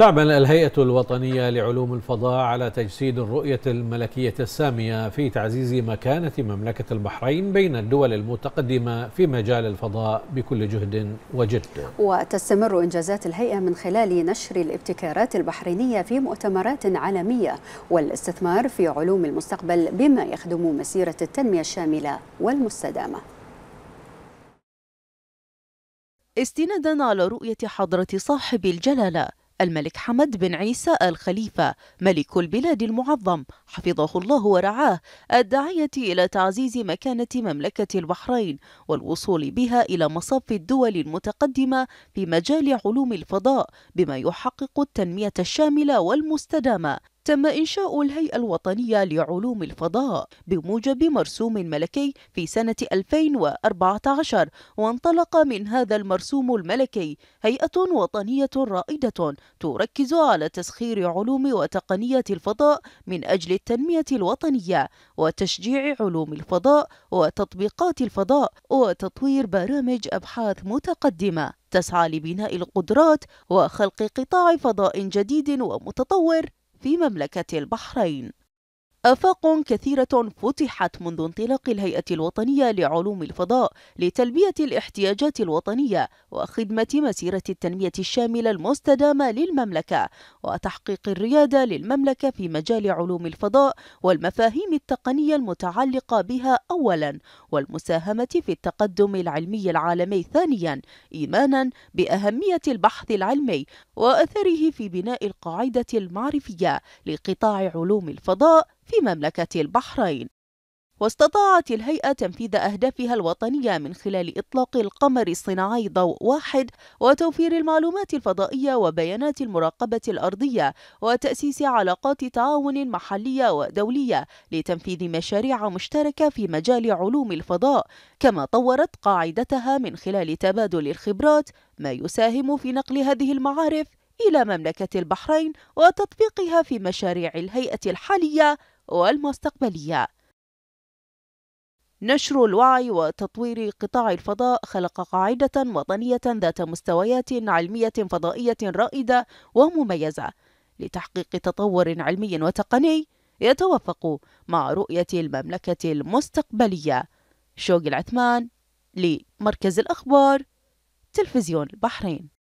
تعمل الهيئة الوطنية لعلوم الفضاء على تجسيد الرؤية الملكية السامية في تعزيز مكانة مملكة البحرين بين الدول المتقدمة في مجال الفضاء بكل جهد وجد وتستمر إنجازات الهيئة من خلال نشر الابتكارات البحرينية في مؤتمرات عالمية والاستثمار في علوم المستقبل بما يخدم مسيرة التنمية الشاملة والمستدامة استنادا على رؤية حضرة صاحب الجلالة الملك حمد بن عيسى الخليفة ملك البلاد المعظم حفظه الله ورعاه الداعية إلى تعزيز مكانة مملكة البحرين والوصول بها إلى مصاف الدول المتقدمة في مجال علوم الفضاء بما يحقق التنمية الشاملة والمستدامة تم إنشاء الهيئة الوطنية لعلوم الفضاء بموجب مرسوم ملكي في سنة 2014 وانطلق من هذا المرسوم الملكي هيئة وطنية رائدة تركز على تسخير علوم وتقنية الفضاء من أجل التنمية الوطنية وتشجيع علوم الفضاء وتطبيقات الفضاء وتطوير برامج أبحاث متقدمة تسعى لبناء القدرات وخلق قطاع فضاء جديد ومتطور في مملكة البحرين آفاق كثيرة فتحت منذ انطلاق الهيئة الوطنية لعلوم الفضاء لتلبية الاحتياجات الوطنية وخدمة مسيرة التنمية الشاملة المستدامة للمملكة وتحقيق الريادة للمملكة في مجال علوم الفضاء والمفاهيم التقنية المتعلقة بها أولا والمساهمة في التقدم العلمي العالمي ثانيا إيمانا بأهمية البحث العلمي وأثره في بناء القاعدة المعرفية لقطاع علوم الفضاء في مملكة البحرين واستطاعت الهيئة تنفيذ أهدافها الوطنية من خلال إطلاق القمر الصناعي ضوء واحد وتوفير المعلومات الفضائية وبيانات المراقبة الأرضية وتأسيس علاقات تعاون محلية ودولية لتنفيذ مشاريع مشتركة في مجال علوم الفضاء كما طورت قاعدتها من خلال تبادل الخبرات ما يساهم في نقل هذه المعارف إلى مملكة البحرين وتطبيقها في مشاريع الهيئة الحالية والمستقبلية نشر الوعي وتطوير قطاع الفضاء خلق قاعدة وطنية ذات مستويات علمية فضائية رائدة ومميزة لتحقيق تطور علمي وتقني يتوافق مع رؤية المملكة المستقبلية شوق العثمان لمركز الأخبار تلفزيون البحرين